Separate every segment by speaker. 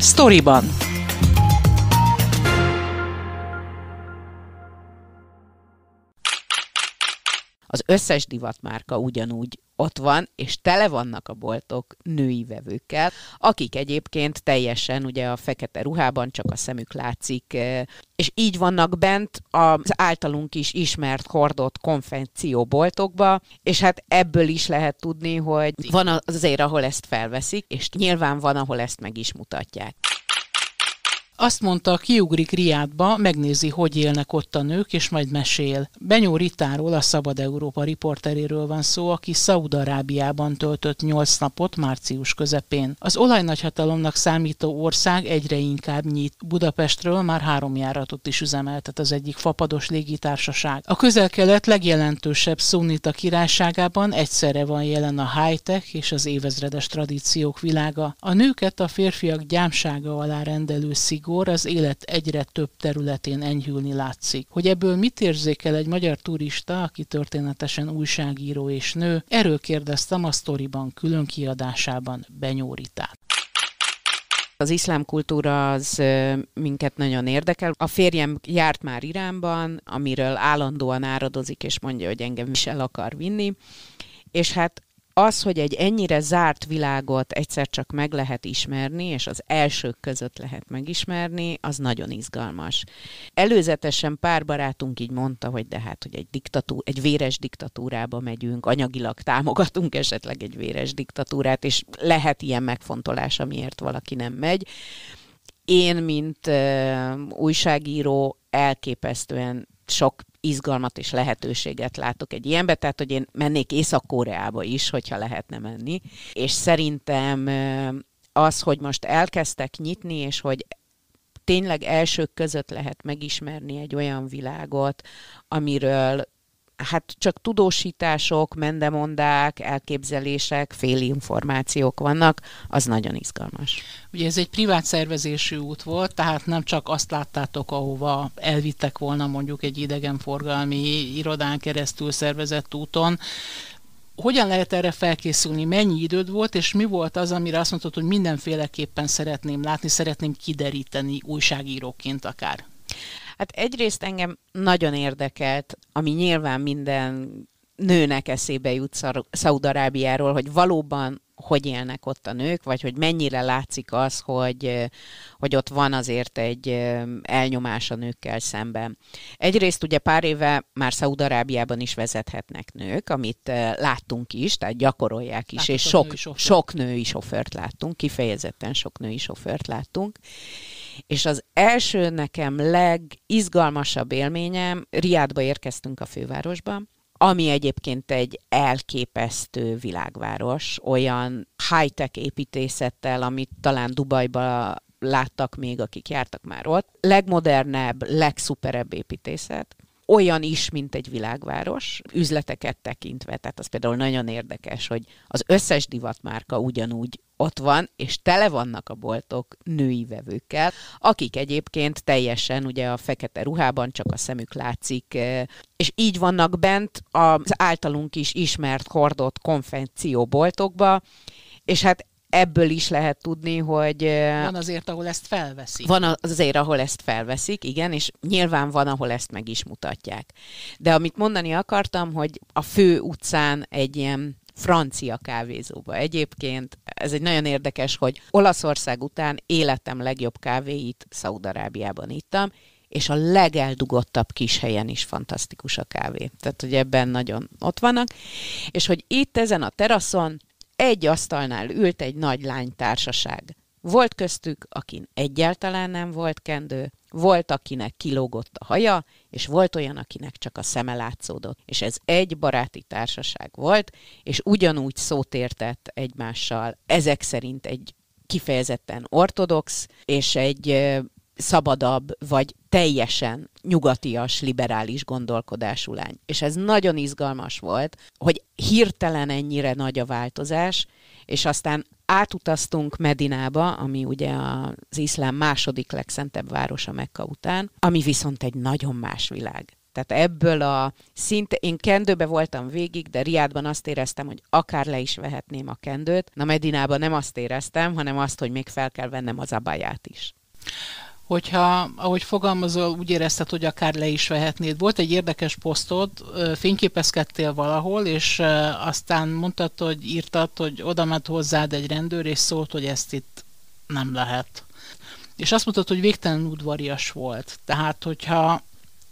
Speaker 1: Storyban.
Speaker 2: az összes divatmárka ugyanúgy ott van, és tele vannak a boltok női vevőkkel, akik egyébként teljesen ugye a fekete ruhában csak a szemük látszik, eh, és így vannak bent az általunk is ismert hordott konfekcióboltokba, és hát ebből is lehet tudni, hogy van azért, ahol ezt felveszik, és nyilván van, ahol ezt meg is mutatják.
Speaker 1: Azt mondta, kiugrik Riádba, megnézi, hogy élnek ott a nők, és majd mesél. Benyó Ritáról, a Szabad Európa riporteréről van szó, aki Szaudarábiában töltött 8 napot március közepén. Az olajnagyhatalomnak számító ország egyre inkább nyit. Budapestről már három járatot is üzemeltet az egyik fapados légitársaság. A közel-kelet legjelentősebb szunita királyságában egyszerre van jelen a high-tech és az évezredes tradíciók világa. A nőket a férfiak gyámsága alá rendelő szigor rigor az élet egyre több területén enyhülni látszik. Hogy ebből mit érzékel egy magyar turista, aki történetesen újságíró és nő, erről kérdeztem a sztoriban külön kiadásában Benyóritát.
Speaker 2: Az iszlám kultúra az minket nagyon érdekel. A férjem járt már Iránban, amiről állandóan áradozik, és mondja, hogy engem is el akar vinni. És hát az, hogy egy ennyire zárt világot egyszer csak meg lehet ismerni, és az elsők között lehet megismerni, az nagyon izgalmas. Előzetesen pár barátunk így mondta, hogy de hát, hogy egy, diktatú, egy véres diktatúrába megyünk, anyagilag támogatunk esetleg egy véres diktatúrát, és lehet ilyen megfontolás, amiért valaki nem megy. Én, mint uh, újságíró, elképesztően sok izgalmat és lehetőséget látok egy ilyenbe, tehát hogy én mennék Észak-Koreába is, hogyha lehetne menni, és szerintem az, hogy most elkezdtek nyitni, és hogy tényleg elsők között lehet megismerni egy olyan világot, amiről hát csak tudósítások, mendemondák, elképzelések, információk vannak, az nagyon izgalmas.
Speaker 1: Ugye ez egy privát szervezésű út volt, tehát nem csak azt láttátok, ahova elvittek volna mondjuk egy idegenforgalmi irodán keresztül szervezett úton, hogyan lehet erre felkészülni, mennyi időd volt, és mi volt az, amire azt mondtad, hogy mindenféleképpen szeretném látni, szeretném kideríteni újságíróként akár? Hát egyrészt engem nagyon érdekelt, ami
Speaker 2: nyilván minden nőnek eszébe jut Szaudarábiáról, hogy valóban hogy élnek ott a nők, vagy hogy mennyire látszik az, hogy, hogy ott van azért egy elnyomás a nőkkel szemben. Egyrészt ugye pár éve már Szaúd-Arábiában is vezethetnek nők, amit láttunk is, tehát gyakorolják is, Látható és sok, női sok női sofőrt láttunk, kifejezetten sok női sofőrt láttunk. És az első nekem legizgalmasabb élményem, Riádba érkeztünk a fővárosba, ami egyébként egy elképesztő világváros, olyan high-tech építészettel, amit talán Dubajba láttak még, akik jártak már ott. Legmodernebb, legszuperebb építészet olyan is, mint egy világváros, üzleteket tekintve, tehát az például nagyon érdekes, hogy az összes divatmárka ugyanúgy ott van, és tele vannak a boltok női vevőkkel, akik egyébként teljesen ugye a fekete ruhában csak a szemük látszik, eh, és így vannak bent az általunk is ismert hordott konfekcióboltokba, és hát ebből is lehet tudni, hogy... Van
Speaker 1: azért, ahol ezt felveszik. Van
Speaker 2: azért, ahol ezt felveszik, igen, és nyilván van, ahol ezt meg is mutatják. De amit mondani akartam, hogy a fő utcán egy ilyen francia kávézóba. Egyébként ez egy nagyon érdekes, hogy Olaszország után életem legjobb kávéit Szaudarábiában ittam, és a legeldugottabb kis helyen is fantasztikus a kávé. Tehát, hogy ebben nagyon ott vannak. És hogy itt ezen a teraszon egy asztalnál ült egy nagy lánytársaság. Volt köztük, akin egyáltalán nem volt kendő, volt, akinek kilógott a haja, és volt olyan, akinek csak a szeme látszódott. És ez egy baráti társaság volt, és ugyanúgy szót értett egymással, ezek szerint egy kifejezetten ortodox, és egy szabadabb, vagy teljesen nyugatias, liberális gondolkodású lány. És ez nagyon izgalmas volt, hogy hirtelen ennyire nagy a változás, és aztán átutaztunk Medinába, ami ugye az iszlám második legszentebb városa Mekka után, ami viszont egy nagyon más világ. Tehát ebből a szinte, én kendőbe voltam végig, de Riádban azt éreztem, hogy akár le is vehetném a kendőt. Na Medinában nem azt éreztem, hanem azt, hogy még fel kell vennem az abáját is
Speaker 1: hogyha, ahogy fogalmazol, úgy érezted, hogy akár le is vehetnéd. Volt egy érdekes posztod, fényképezkedtél valahol, és aztán mondtad, hogy írtad, hogy oda ment hozzád egy rendőr, és szólt, hogy ezt itt nem lehet. És azt mondtad, hogy végtelen udvarias volt. Tehát, hogyha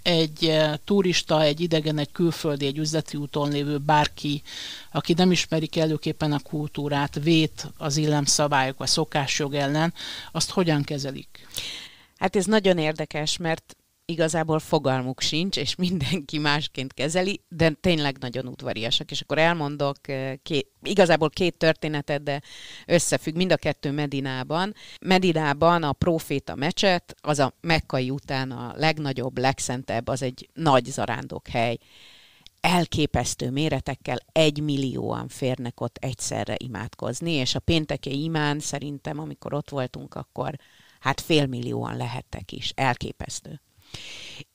Speaker 1: egy turista, egy idegen, egy külföldi, egy üzleti úton lévő bárki, aki nem ismerik előképpen a kultúrát, vét az illemszabályok vagy szokásjog ellen, azt hogyan kezelik? Hát ez nagyon érdekes, mert igazából fogalmuk sincs, és mindenki másként
Speaker 2: kezeli, de tényleg nagyon udvariasak. És akkor elmondok eh, két, igazából két történetet, de összefügg mind a kettő Medinában. Medinában a proféta mecset, az a Mekkai után a legnagyobb, legszentebb, az egy nagy zarándok hely, Elképesztő méretekkel egy millióan férnek ott egyszerre imádkozni, és a pénteki imán szerintem, amikor ott voltunk, akkor hát félmillióan lehettek is, elképesztő.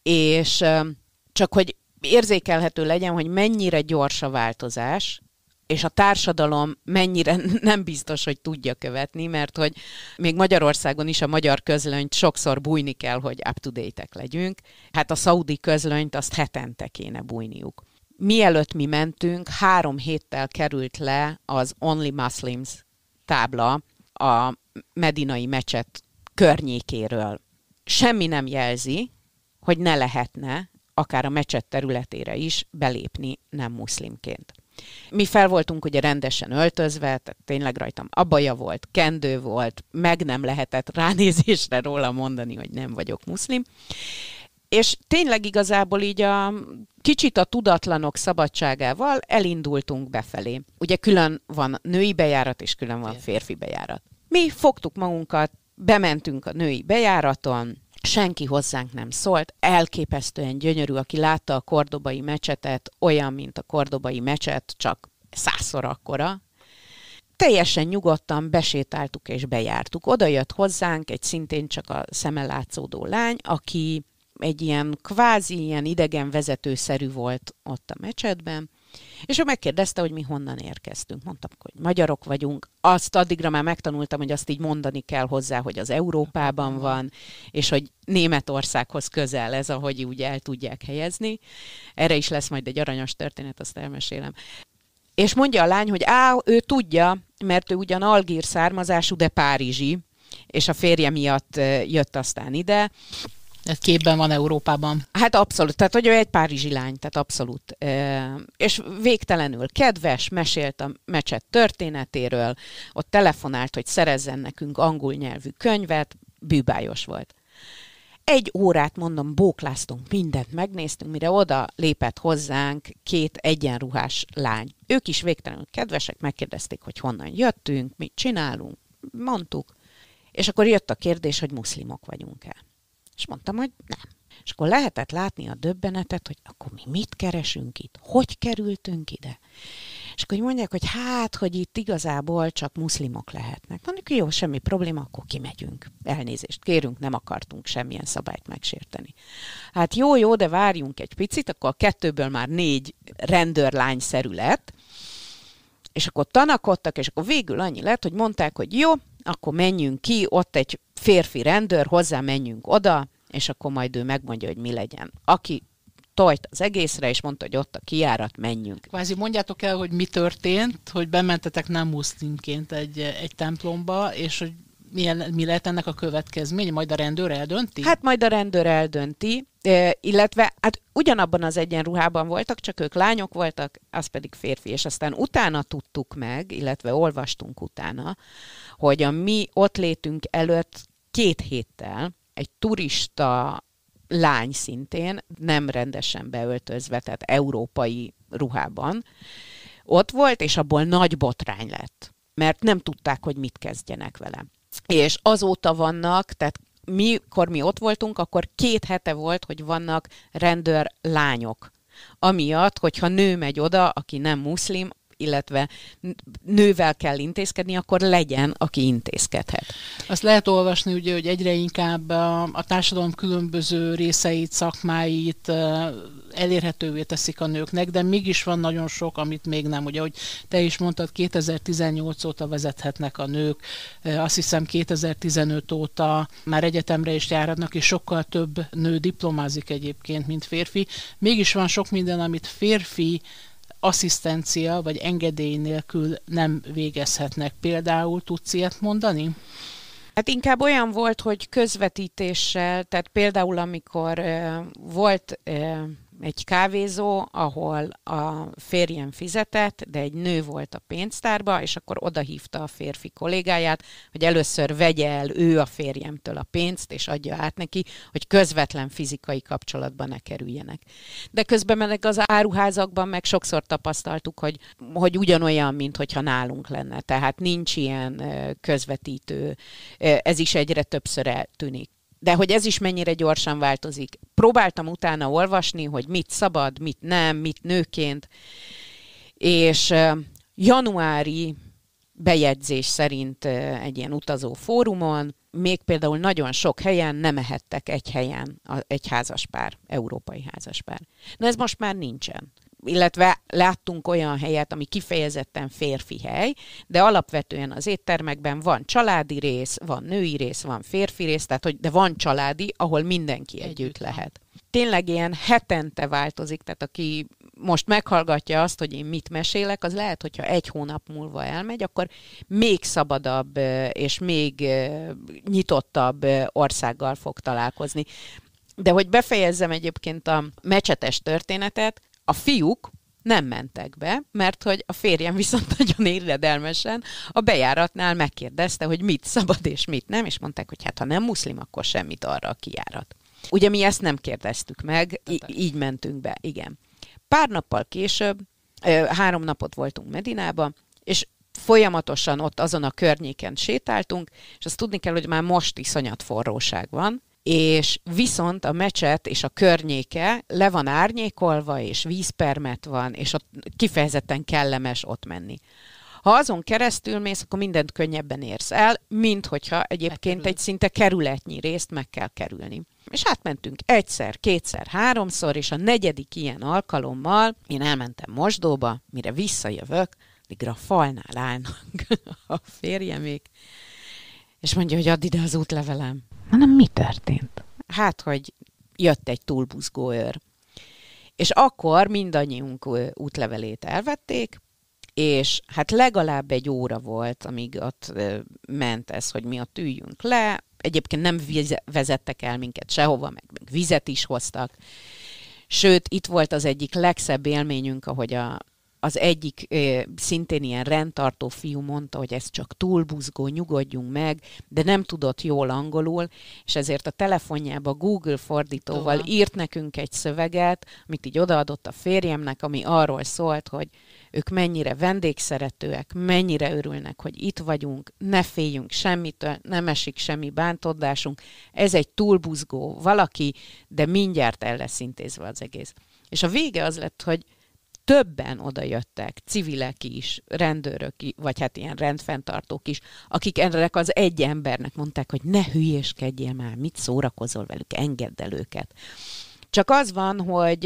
Speaker 2: És csak hogy érzékelhető legyen, hogy mennyire gyors a változás, és a társadalom mennyire nem biztos, hogy tudja követni, mert hogy még Magyarországon is a magyar közlönyt sokszor bújni kell, hogy up to date legyünk. Hát a szaudi közlönyt azt hetente kéne bújniuk. Mielőtt mi mentünk, három héttel került le az Only Muslims tábla a medinai mecset környékéről. Semmi nem jelzi, hogy ne lehetne akár a mecset területére is belépni nem muszlimként. Mi fel voltunk ugye rendesen öltözve, tehát tényleg rajtam abaja volt, kendő volt, meg nem lehetett ránézésre róla mondani, hogy nem vagyok muszlim. És tényleg igazából így a kicsit a tudatlanok szabadságával elindultunk befelé. Ugye külön van női bejárat, és külön van férfi bejárat. Mi fogtuk magunkat, bementünk a női bejáraton, senki hozzánk nem szólt, elképesztően gyönyörű, aki látta a kordobai mecsetet, olyan, mint a kordobai mecset, csak százszor akkora. Teljesen nyugodtan besétáltuk és bejártuk. Oda jött hozzánk egy szintén csak a szeme látszódó lány, aki egy ilyen kvázi ilyen idegen vezetőszerű volt ott a mecsetben, és ő megkérdezte, hogy mi honnan érkeztünk. Mondtam, hogy magyarok vagyunk. Azt addigra már megtanultam, hogy azt így mondani kell hozzá, hogy az Európában van, és hogy Németországhoz közel ez, ahogy úgy el tudják helyezni. Erre is lesz majd egy aranyos történet, azt elmesélem. És mondja a lány, hogy á, ő tudja, mert ő ugyan algír származású, de párizsi, és a férje miatt jött aztán ide, képben van Európában. Hát abszolút, tehát hogy ő egy párizsi lány, tehát abszolút. és végtelenül kedves, mesélt a mecset történetéről, ott telefonált, hogy szerezzen nekünk angol nyelvű könyvet, bűbájos volt. Egy órát mondom, bókláztunk, mindent megnéztünk, mire oda lépett hozzánk két egyenruhás lány. Ők is végtelenül kedvesek, megkérdezték, hogy honnan jöttünk, mit csinálunk, mondtuk. És akkor jött a kérdés, hogy muszlimok vagyunk-e. És mondtam, hogy nem. És akkor lehetett látni a döbbenetet, hogy akkor mi mit keresünk itt, hogy kerültünk ide. És akkor mondják, hogy hát, hogy itt igazából csak muszlimok lehetnek. Mondjuk, jó, semmi probléma, akkor kimegyünk. Elnézést kérünk, nem akartunk semmilyen szabályt megsérteni. Hát jó, jó, de várjunk egy picit, akkor a kettőből már négy rendőrlány szerület. és akkor tanakodtak, és akkor végül annyi lett, hogy mondták, hogy jó, akkor menjünk ki, ott egy férfi rendőr, hozzá menjünk oda, és akkor majd ő megmondja, hogy mi legyen. Aki tojt az egészre, és mondta, hogy ott a kiárat, menjünk.
Speaker 1: Kvázi mondjátok el, hogy mi történt, hogy bementetek nem muszlimként egy, egy templomba, és hogy milyen, mi lehet ennek a következmény? Majd a rendőr eldönti? Hát majd a rendőr eldönti, illetve hát ugyanabban az egyenruhában voltak,
Speaker 2: csak ők lányok voltak, az pedig férfi, és aztán utána tudtuk meg, illetve olvastunk utána, hogy a mi ott létünk előtt két héttel egy turista lány szintén, nem rendesen beöltözve, tehát európai ruhában, ott volt, és abból nagy botrány lett, mert nem tudták, hogy mit kezdjenek vele. És azóta vannak, tehát mikor mi ott voltunk, akkor két hete volt, hogy vannak rendőr lányok. Amiatt, hogyha nő megy oda, aki nem muszlim, illetve nővel kell intézkedni,
Speaker 1: akkor legyen, aki intézkedhet. Azt lehet olvasni, ugye, hogy egyre inkább a társadalom különböző részeit, szakmáit elérhetővé teszik a nőknek, de mégis van nagyon sok, amit még nem. Ugye, hogy te is mondtad, 2018 óta vezethetnek a nők, azt hiszem 2015 óta már egyetemre is járhatnak, és sokkal több nő diplomázik egyébként, mint férfi. Mégis van sok minden, amit férfi asszisztencia vagy engedély nélkül nem végezhetnek. Például tudsz ilyet mondani? Hát inkább olyan volt, hogy közvetítéssel,
Speaker 2: tehát például amikor volt egy kávézó, ahol a férjem fizetett, de egy nő volt a pénztárba, és akkor odahívta a férfi kollégáját, hogy először vegye el ő a férjemtől a pénzt, és adja át neki, hogy közvetlen fizikai kapcsolatban ne kerüljenek. De közben meg az áruházakban meg sokszor tapasztaltuk, hogy, hogy ugyanolyan, mint hogyha nálunk lenne. Tehát nincs ilyen közvetítő, ez is egyre többször eltűnik de hogy ez is mennyire gyorsan változik. Próbáltam utána olvasni, hogy mit szabad, mit nem, mit nőként, és januári bejegyzés szerint egy ilyen utazó fórumon, még például nagyon sok helyen nem ehettek egy helyen egy házaspár, európai házaspár. Na ez most már nincsen illetve láttunk olyan helyet, ami kifejezetten férfi hely, de alapvetően az éttermekben van családi rész, van női rész, van férfi rész, tehát hogy de van családi, ahol mindenki együtt, együtt lehet. Tényleg ilyen hetente változik, tehát aki most meghallgatja azt, hogy én mit mesélek, az lehet, hogyha egy hónap múlva elmegy, akkor még szabadabb és még nyitottabb országgal fog találkozni. De hogy befejezzem egyébként a mecsetes történetet, a fiúk nem mentek be, mert hogy a férjem viszont nagyon illedelmesen a bejáratnál megkérdezte, hogy mit szabad és mit nem, és mondták, hogy hát ha nem muszlim, akkor semmit arra a kiárat. Ugye mi ezt nem kérdeztük meg, í- így mentünk be, igen. Pár nappal később, három napot voltunk Medinába, és folyamatosan ott azon a környéken sétáltunk, és azt tudni kell, hogy már most iszonyat forróság van, és viszont a mecset és a környéke le van árnyékolva, és vízpermet van, és ott kifejezetten kellemes ott menni. Ha azon keresztül mész, akkor mindent könnyebben érsz el, mint hogyha egyébként egy szinte kerületnyi részt meg kell kerülni. És átmentünk egyszer, kétszer, háromszor, és a negyedik ilyen alkalommal én elmentem mosdóba, mire visszajövök, addigra a falnál állnak a férjemék, és mondja, hogy add ide az útlevelem.
Speaker 1: Hanem mi történt?
Speaker 2: Hát, hogy jött egy túlbuzgó őr. És akkor mindannyiunk útlevelét elvették, és hát legalább egy óra volt, amíg ott ment ez, hogy mi ott üljünk le. Egyébként nem vezettek el minket sehova, meg, meg vizet is hoztak. Sőt, itt volt az egyik legszebb élményünk, ahogy a az egyik szintén ilyen rendtartó fiú mondta, hogy ez csak túlbuzgó, nyugodjunk meg, de nem tudott jól angolul, és ezért a telefonjába Google fordítóval Toha. írt nekünk egy szöveget, amit így odaadott a férjemnek, ami arról szólt, hogy ők mennyire vendégszeretőek, mennyire örülnek, hogy itt vagyunk, ne féljünk semmitől, nem esik semmi bántódásunk, ez egy túlbuzgó valaki, de mindjárt el lesz intézve az egész. És a vége az lett, hogy többen odajöttek, civilek is, rendőrök, vagy hát ilyen rendfenntartók is, akik ennek az egy embernek mondták, hogy ne hülyéskedjél már, mit szórakozol velük, engedd el őket. Csak az van, hogy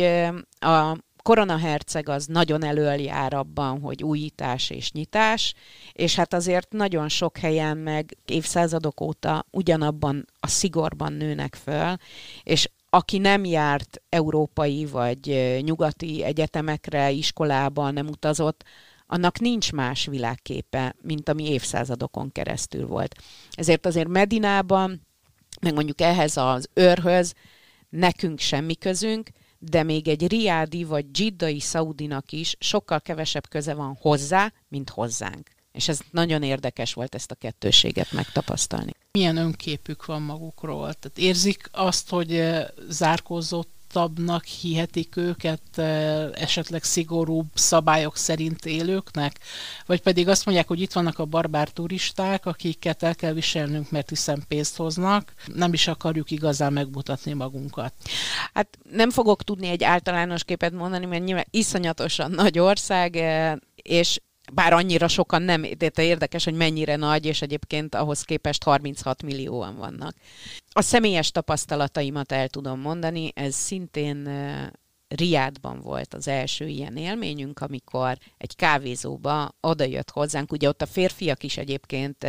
Speaker 2: a koronaherceg az nagyon előjár abban, hogy újítás és nyitás, és hát azért nagyon sok helyen meg évszázadok óta ugyanabban a szigorban nőnek föl, és aki nem járt európai vagy nyugati egyetemekre, iskolába, nem utazott, annak nincs más világképe, mint ami évszázadokon keresztül volt. Ezért azért Medinában, meg mondjuk ehhez az őrhöz nekünk semmi közünk, de még egy riádi vagy dzsiddai szaudinak is sokkal kevesebb köze van hozzá, mint hozzánk. És ez nagyon érdekes volt ezt a kettőséget megtapasztalni.
Speaker 1: Milyen önképük van magukról? Tehát érzik azt, hogy eh, zárkózott nyitottabbnak hihetik őket, eh, esetleg szigorúbb szabályok szerint élőknek? Vagy pedig azt mondják, hogy itt vannak a barbár turisták, akiket el kell viselnünk, mert hiszen pénzt hoznak, nem is akarjuk igazán megmutatni magunkat. Hát nem fogok tudni egy általános képet mondani, mert nyilván
Speaker 2: iszonyatosan nagy ország, eh, és bár annyira sokan nem, de érdekes, hogy mennyire nagy, és egyébként ahhoz képest 36 millióan vannak. A személyes tapasztalataimat el tudom mondani, ez szintén Riádban volt az első ilyen élményünk, amikor egy kávézóba odajött hozzánk, ugye ott a férfiak is egyébként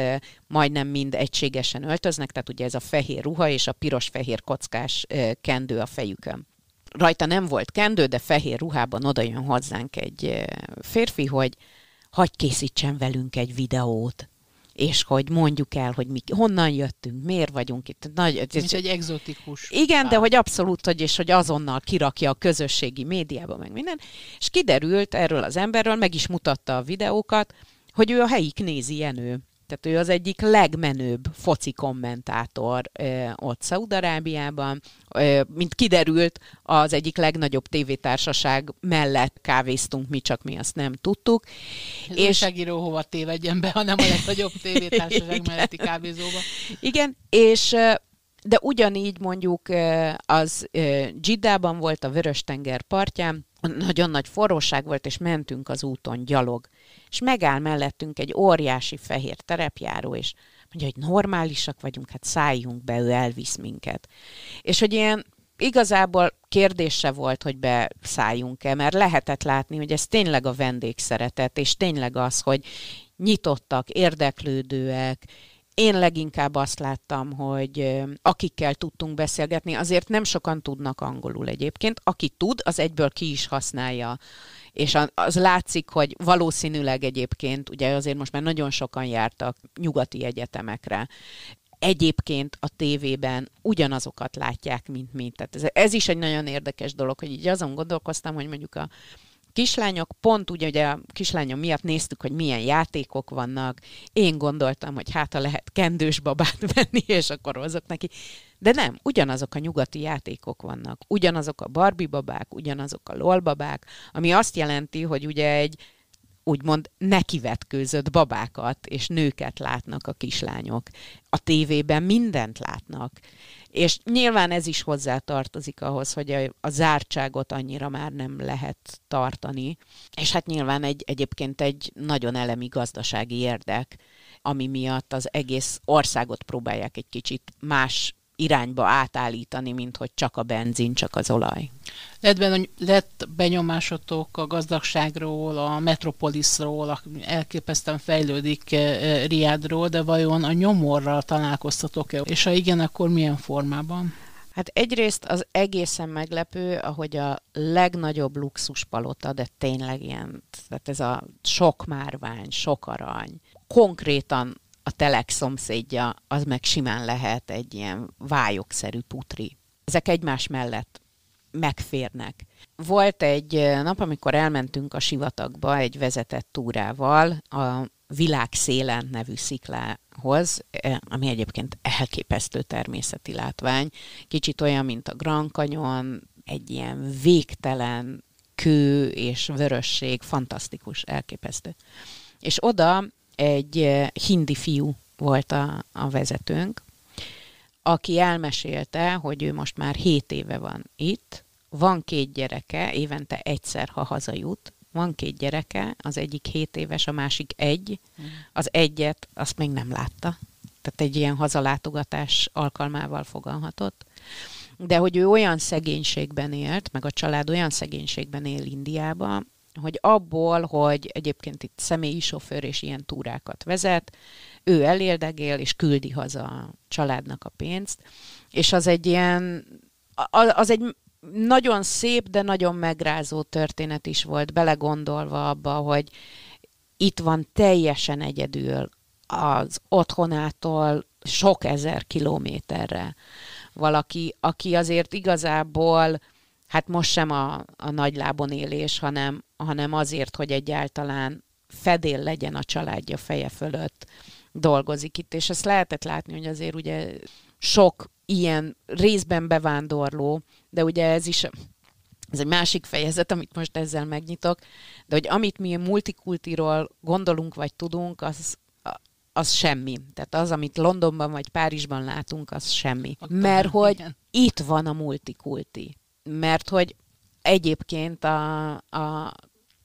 Speaker 2: majdnem mind egységesen öltöznek, tehát ugye ez a fehér ruha és a piros-fehér kockás kendő a fejükön. Rajta nem volt kendő, de fehér ruhában odajön hozzánk egy férfi, hogy hagy készítsen velünk egy videót és hogy mondjuk el, hogy mi, honnan jöttünk, miért vagyunk itt. Nagy, Mint ez, egy
Speaker 1: egzotikus. Igen, pár.
Speaker 2: de hogy abszolút, hogy, és hogy azonnal kirakja a közösségi médiába, meg minden. És kiderült erről az emberről, meg is mutatta a videókat, hogy ő a helyik nézi Jenő tehát ő az egyik legmenőbb foci kommentátor ö, ott Szaudarábiában. Ö, mint kiderült, az egyik legnagyobb tévétársaság mellett kávéztunk, mi csak mi azt nem tudtuk.
Speaker 1: Ez és segíró hova tévedjen be, hanem a legnagyobb
Speaker 2: tévétársaság melletti kávézóba. Igen, és de ugyanígy mondjuk az Dzsidában volt a Vörös-tenger partján, nagyon nagy forróság volt, és mentünk az úton gyalog és megáll mellettünk egy óriási fehér terepjáró, és mondja, hogy normálisak vagyunk, hát szálljunk be, ő elvisz minket. És hogy ilyen igazából kérdése volt, hogy beszálljunk-e, mert lehetett látni, hogy ez tényleg a vendégszeretet, és tényleg az, hogy nyitottak, érdeklődőek, én leginkább azt láttam, hogy akikkel tudtunk beszélgetni, azért nem sokan tudnak angolul egyébként. Aki tud, az egyből ki is használja. És az látszik, hogy valószínűleg egyébként, ugye azért most már nagyon sokan jártak nyugati egyetemekre, egyébként a tévében ugyanazokat látják, mint mi. Tehát ez, ez is egy nagyon érdekes dolog, hogy így azon gondolkoztam, hogy mondjuk a kislányok, pont ugye a kislányom miatt néztük, hogy milyen játékok vannak. Én gondoltam, hogy hát ha lehet kendős babát venni, és akkor hozok neki. De nem, ugyanazok a nyugati játékok vannak. Ugyanazok a Barbie babák, ugyanazok a LOL babák, ami azt jelenti, hogy ugye egy úgymond nekivetkőzött babákat és nőket látnak a kislányok. A tévében mindent látnak. És nyilván ez is hozzá tartozik ahhoz, hogy a, a zártságot annyira már nem lehet tartani. És hát nyilván egy, egyébként egy nagyon elemi gazdasági érdek, ami miatt az egész országot próbálják egy kicsit más irányba átállítani, mint hogy csak a benzin, csak az olaj.
Speaker 1: Lett, ben, lett benyomásotok a gazdagságról, a metropoliszról, elképesztően fejlődik eh, eh, Riádról, de vajon a nyomorral találkoztatok-e? És ha igen, akkor milyen formában? Hát
Speaker 2: egyrészt az egészen meglepő, ahogy a legnagyobb luxuspalota, de tényleg ilyen, tehát ez a sok márvány, sok arany, konkrétan a telek szomszédja, az meg simán lehet egy ilyen vályokszerű putri. Ezek egymás mellett megférnek. Volt egy nap, amikor elmentünk a sivatagba egy vezetett túrával a Világszélen nevű sziklához, e, ami egyébként elképesztő természeti látvány. Kicsit olyan, mint a Grand Canyon, egy ilyen végtelen kő és vörösség, fantasztikus, elképesztő. És oda egy hindi fiú volt a, a vezetőnk, aki elmesélte, hogy ő most már 7 éve van itt, van két gyereke, évente egyszer, ha hazajut, van két gyereke, az egyik 7 éves, a másik egy, az egyet azt még nem látta. Tehát egy ilyen hazalátogatás alkalmával fogalhatott. De hogy ő olyan szegénységben élt, meg a család olyan szegénységben él Indiában, hogy abból, hogy egyébként itt személyi sofőr és ilyen túrákat vezet, ő elérdegél, és küldi haza a családnak a pénzt, és az egy ilyen, az egy nagyon szép, de nagyon megrázó történet is volt, belegondolva abba, hogy itt van teljesen egyedül az otthonától sok ezer kilométerre valaki, aki azért igazából hát most sem a, a nagylábon élés, hanem, hanem azért, hogy egyáltalán fedél legyen a családja feje fölött dolgozik itt, és ezt lehetett látni, hogy azért ugye sok ilyen részben bevándorló, de ugye ez is ez egy másik fejezet, amit most ezzel megnyitok, de hogy amit mi multikultiról gondolunk vagy tudunk, az, az semmi. Tehát az, amit Londonban vagy Párizsban látunk, az semmi. Mert hogy itt van a multikulti. Mert hogy egyébként a, a,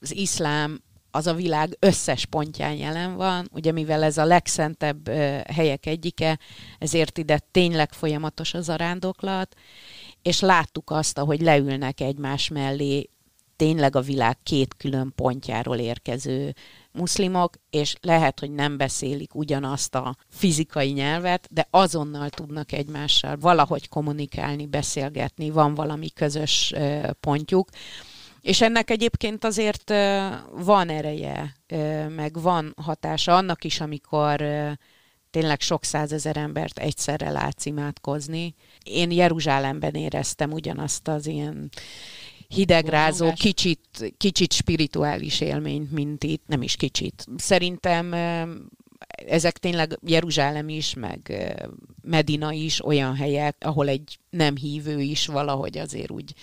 Speaker 2: az iszlám az a világ összes pontján jelen van, ugye mivel ez a legszentebb helyek egyike, ezért ide tényleg folyamatos az arándoklat, és láttuk azt, ahogy leülnek egymás mellé tényleg a világ két külön pontjáról érkező muszlimok, és lehet, hogy nem beszélik ugyanazt a fizikai nyelvet, de azonnal tudnak egymással valahogy kommunikálni, beszélgetni, van valami közös pontjuk. És ennek egyébként azért van ereje, meg van hatása annak is, amikor tényleg sok százezer embert egyszerre látsz imádkozni. Én Jeruzsálemben éreztem ugyanazt az ilyen hidegrázó, kicsit, kicsit spirituális élményt, mint itt, nem is kicsit. Szerintem ezek tényleg Jeruzsálem is, meg Medina is olyan helyek, ahol egy nem hívő is valahogy azért úgy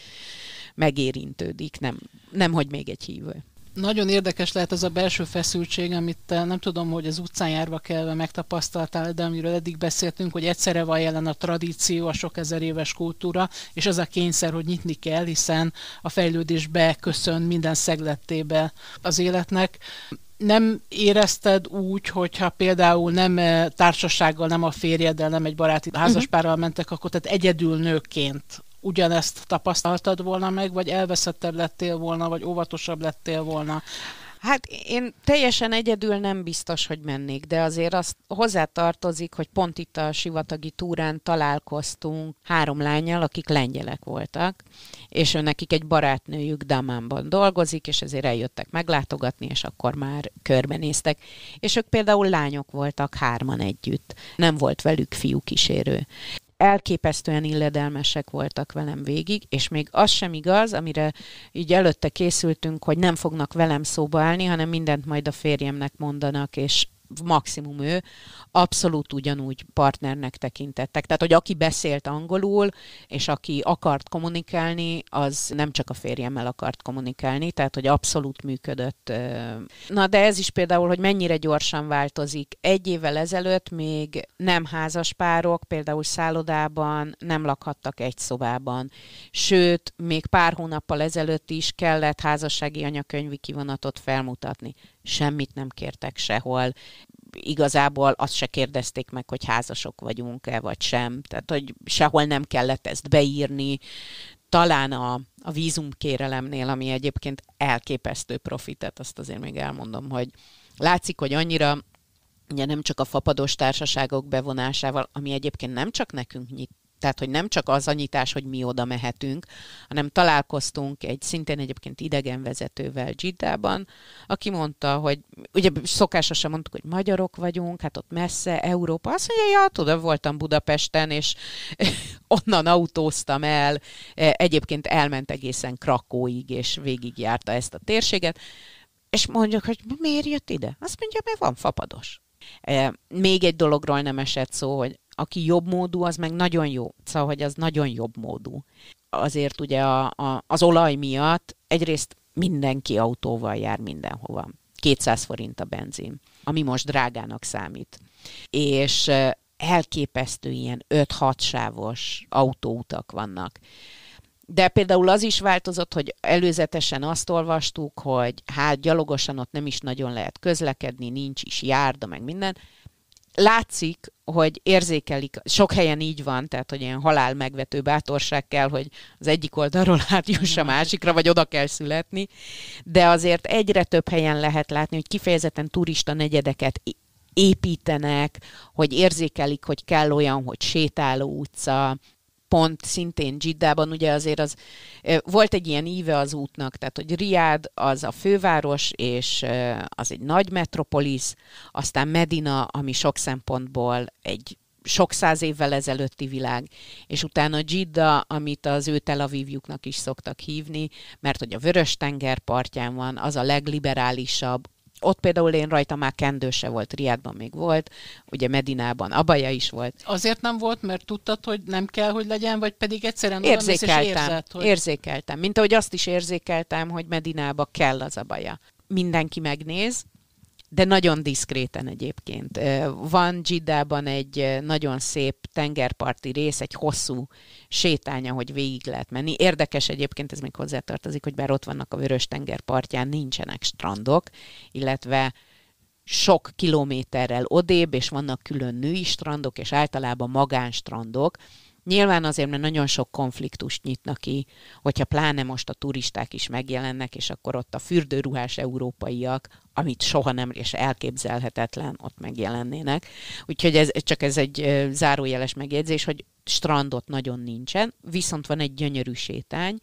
Speaker 2: megérintődik, nem, nem hogy még egy hívő.
Speaker 1: Nagyon érdekes lehet az a belső feszültség, amit eh, nem tudom, hogy az utcán járva kelve megtapasztaltál, de amiről eddig beszéltünk, hogy egyszerre van jelen a tradíció, a sok ezer éves kultúra, és az a kényszer, hogy nyitni kell, hiszen a fejlődés beköszön minden szegletébe az életnek nem érezted úgy, hogyha például nem eh, társasággal, nem a férjeddel, nem egy baráti mhm. házaspárral mentek, akkor tehát egyedül nőként ugyanezt tapasztaltad volna meg, vagy elveszettebb lettél volna, vagy óvatosabb lettél volna? Hát én teljesen egyedül nem biztos, hogy mennék, de azért azt
Speaker 2: hozzátartozik, hogy pont itt a sivatagi túrán találkoztunk három lányjal, akik lengyelek voltak, és nekik egy barátnőjük Damánban dolgozik, és ezért eljöttek meglátogatni, és akkor már körbenéztek. És ők például lányok voltak hárman együtt, nem volt velük fiú kísérő elképesztően illedelmesek voltak velem végig, és még az sem igaz, amire így előtte készültünk, hogy nem fognak velem szóba állni, hanem mindent majd a férjemnek mondanak, és maximum ő, abszolút ugyanúgy partnernek tekintettek. Tehát, hogy aki beszélt angolul, és aki akart kommunikálni, az nem csak a férjemmel akart kommunikálni, tehát, hogy abszolút működött. Na, de ez is például, hogy mennyire gyorsan változik. Egy évvel ezelőtt még nem házas párok, például szállodában nem lakhattak egy szobában. Sőt, még pár hónappal ezelőtt is kellett házassági anyakönyvi kivonatot felmutatni semmit nem kértek sehol, igazából azt se kérdezték meg, hogy házasok vagyunk-e, vagy sem. Tehát, hogy sehol nem kellett ezt beírni. Talán a, a vízumkérelemnél, ami egyébként elképesztő profitet, azt azért még elmondom, hogy látszik, hogy annyira ugye nem csak a fapados társaságok bevonásával, ami egyébként nem csak nekünk nyit tehát, hogy nem csak az a nyitás, hogy mi oda mehetünk, hanem találkoztunk egy szintén egyébként idegen vezetővel Giddában, aki mondta, hogy ugye szokásosan mondtuk, hogy magyarok vagyunk, hát ott messze, Európa. Azt mondja, ja, tudom, voltam Budapesten, és onnan autóztam el. E, egyébként elment egészen Krakóig, és végigjárta ezt a térséget. És mondjuk, hogy miért jött ide? Azt mondja, mert van fapados. E, még egy dologról nem esett szó, hogy aki jobb módú, az meg nagyon jó. Szóval, hogy az nagyon jobb módú. Azért ugye a, a, az olaj miatt egyrészt mindenki autóval jár mindenhova. 200 forint a benzin, ami most drágának számít. És elképesztő ilyen 5-6 sávos autóutak vannak. De például az is változott, hogy előzetesen azt olvastuk, hogy hát gyalogosan ott nem is nagyon lehet közlekedni, nincs is járda, meg minden látszik, hogy érzékelik, sok helyen így van, tehát hogy ilyen halál megvető bátorság kell, hogy az egyik oldalról átjuss a másikra, vagy oda kell születni, de azért egyre több helyen lehet látni, hogy kifejezetten turista negyedeket építenek, hogy érzékelik, hogy kell olyan, hogy sétáló utca, pont szintén Giddában, ugye azért az volt egy ilyen íve az útnak, tehát hogy Riad az a főváros, és az egy nagy metropolis, aztán Medina, ami sok szempontból egy sok száz évvel ezelőtti világ, és utána Gidda, amit az ő Tel Avivjuknak is szoktak hívni, mert hogy a Vörös tenger partján van, az a legliberálisabb, ott például én rajta már kendőse volt, riadban még volt, ugye Medinában abaja is volt.
Speaker 1: Azért nem volt, mert tudtad, hogy nem kell, hogy legyen, vagy pedig egyszerűen érzékeltem, érzed, hogy...
Speaker 2: érzékeltem, mint ahogy azt is érzékeltem, hogy Medinába kell az abaja. Mindenki megnéz, de nagyon diszkréten egyébként. Van Giddában egy nagyon szép tengerparti rész, egy hosszú sétány, ahogy végig lehet menni. Érdekes egyébként, ez még hozzátartozik, hogy bár ott vannak a vörös tengerpartján nincsenek strandok, illetve sok kilométerrel odébb, és vannak külön női strandok, és általában magánstrandok, Nyilván azért, mert nagyon sok konfliktust nyitnak ki, hogyha pláne most a turisták is megjelennek, és akkor ott a fürdőruhás európaiak amit soha nem, és elképzelhetetlen ott megjelennének. Úgyhogy ez, csak ez egy zárójeles megjegyzés, hogy strandot nagyon nincsen, viszont van egy gyönyörű sétány,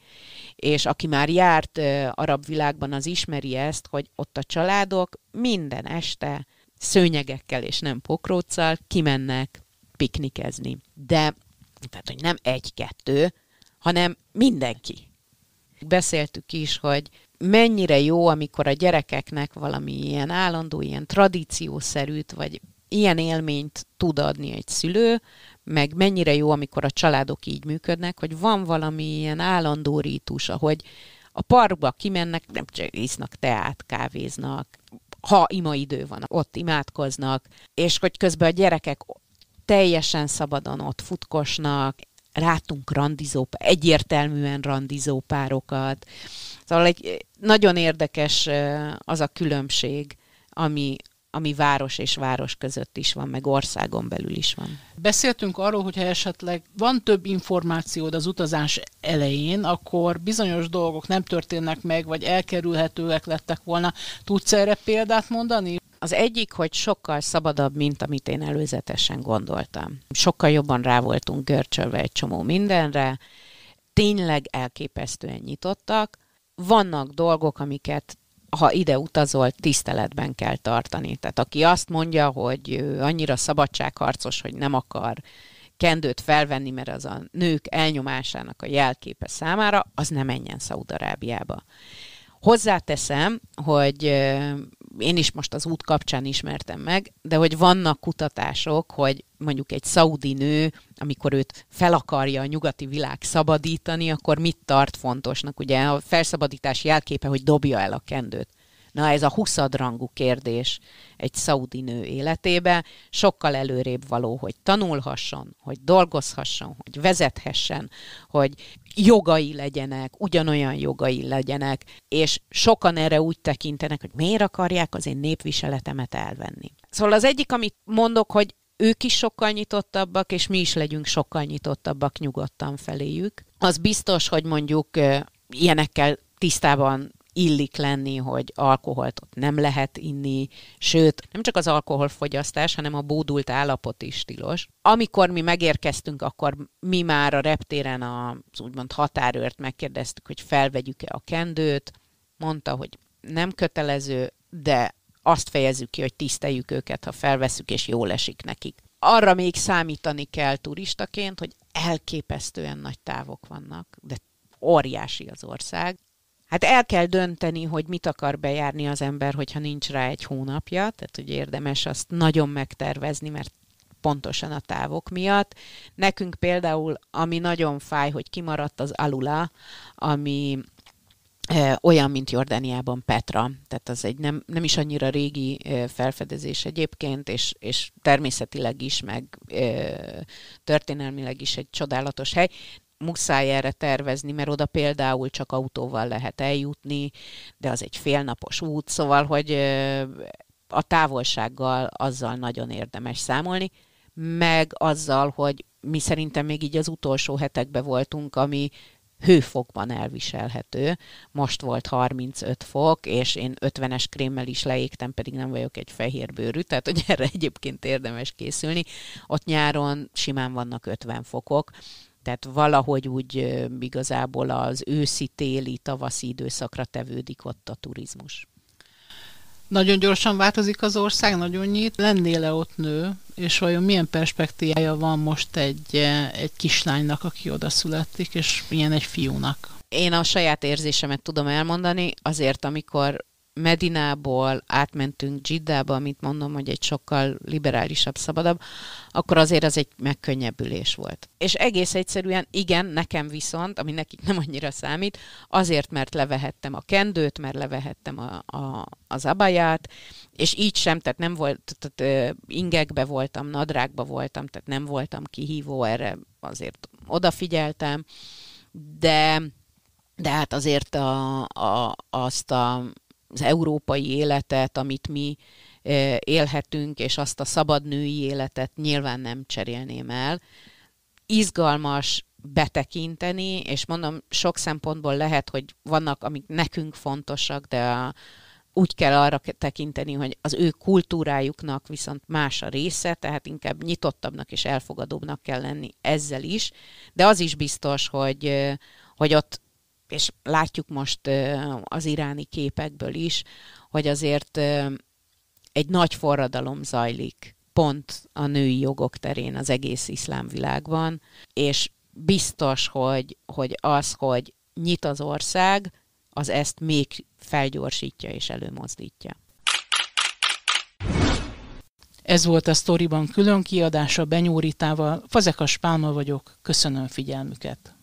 Speaker 2: és aki már járt arab világban, az ismeri ezt, hogy ott a családok minden este szőnyegekkel és nem pokróccal kimennek piknikezni. De, tehát, hogy nem egy-kettő, hanem mindenki. Beszéltük is, hogy mennyire jó, amikor a gyerekeknek valami ilyen állandó, ilyen tradíciószerűt, vagy ilyen élményt tud adni egy szülő, meg mennyire jó, amikor a családok így működnek, hogy van valami ilyen állandó rítus, ahogy a parkba kimennek, nem csak isznak teát, kávéznak, ha ima idő van, ott imádkoznak, és hogy közben a gyerekek teljesen szabadon ott futkosnak, látunk randizó, egyértelműen randizó párokat. Szóval egy, nagyon érdekes az a különbség, ami, ami város és város között is van, meg országon belül is van.
Speaker 1: Beszéltünk arról, hogyha esetleg van több információd az utazás elején, akkor bizonyos dolgok nem történnek meg, vagy elkerülhetőek lettek volna. Tudsz erre példát mondani, az egyik, hogy sokkal szabadabb, mint amit
Speaker 2: én előzetesen gondoltam. Sokkal jobban rá voltunk görcsölve egy csomó mindenre, tényleg elképesztően nyitottak. Vannak dolgok, amiket ha ide utazol, tiszteletben kell tartani. Tehát aki azt mondja, hogy annyira szabadságharcos, hogy nem akar kendőt felvenni, mert az a nők elnyomásának a jelképe számára, az nem menjen Szaudarábiába. Hozzáteszem, hogy én is most az út kapcsán ismertem meg, de hogy vannak kutatások, hogy mondjuk egy szaudi nő, amikor őt fel akarja a nyugati világ szabadítani, akkor mit tart fontosnak? Ugye a felszabadítás jelképe, hogy dobja el a kendőt. Na ez a huszadrangú kérdés egy szaudi nő életébe, sokkal előrébb való, hogy tanulhasson, hogy dolgozhasson, hogy vezethessen, hogy jogai legyenek, ugyanolyan jogai legyenek, és sokan erre úgy tekintenek, hogy miért akarják az én népviseletemet elvenni. Szóval az egyik, amit mondok, hogy ők is sokkal nyitottabbak, és mi is legyünk sokkal nyitottabbak nyugodtan feléjük. Az biztos, hogy mondjuk ilyenekkel tisztában illik lenni, hogy alkoholt ott nem lehet inni, sőt, nem csak az alkoholfogyasztás, hanem a bódult állapot is tilos. Amikor mi megérkeztünk, akkor mi már a reptéren az úgymond határőrt megkérdeztük, hogy felvegyük-e a kendőt, mondta, hogy nem kötelező, de azt fejezzük ki, hogy tiszteljük őket, ha felveszük, és jól esik nekik. Arra még számítani kell turistaként, hogy elképesztően nagy távok vannak, de óriási az ország. Hát el kell dönteni, hogy mit akar bejárni az ember, hogyha nincs rá egy hónapja, tehát hogy érdemes azt nagyon megtervezni, mert pontosan a távok miatt. Nekünk például, ami nagyon fáj, hogy kimaradt az alula, ami e, olyan, mint Jordániában Petra. Tehát az egy nem, nem is annyira régi e, felfedezés egyébként, és, és természetileg is, meg e, történelmileg is egy csodálatos hely muszáj erre tervezni, mert oda például csak autóval lehet eljutni, de az egy félnapos út, szóval, hogy a távolsággal azzal nagyon érdemes számolni, meg azzal, hogy mi szerintem még így az utolsó hetekben voltunk, ami hőfokban elviselhető. Most volt 35 fok, és én 50-es krémmel is leégtem, pedig nem vagyok egy fehér bőrű, tehát hogy erre egyébként érdemes készülni. Ott nyáron simán vannak 50 fokok, tehát valahogy úgy igazából az őszi-téli, tavaszi időszakra tevődik ott a turizmus.
Speaker 1: Nagyon gyorsan változik az ország, nagyon nyit. Lennél-e ott nő, és vajon milyen perspektívája van most egy, egy kislánynak, aki oda születik, és milyen egy fiúnak?
Speaker 2: Én a saját érzésemet tudom elmondani, azért amikor Medinából átmentünk Dzsiddába, amit mondom, hogy egy sokkal liberálisabb, szabadabb, akkor azért az egy megkönnyebbülés volt. És egész egyszerűen, igen, nekem viszont, ami nekik nem annyira számít, azért, mert levehettem a kendőt, mert levehettem a, a, az abaját, és így sem, tehát nem volt, tehát, ingekbe voltam, nadrágba voltam, tehát nem voltam kihívó, erre azért odafigyeltem, de de hát azért a, a, azt a az európai életet, amit mi e, élhetünk, és azt a szabad női életet nyilván nem cserélném el. Izgalmas betekinteni, és mondom, sok szempontból lehet, hogy vannak, amik nekünk fontosak, de a, úgy kell arra tekinteni, hogy az ő kultúrájuknak viszont más a része, tehát inkább nyitottabbnak és elfogadóbbnak kell lenni ezzel is, de az is biztos, hogy, e, hogy ott és látjuk most az iráni képekből is, hogy azért egy nagy forradalom zajlik pont a női jogok terén az egész iszlám világban, és biztos, hogy, hogy az, hogy nyit az ország, az ezt még felgyorsítja
Speaker 1: és előmozdítja. Ez volt a Storyban külön kiadása Benyóritával, Fazekas Pálma vagyok, köszönöm figyelmüket!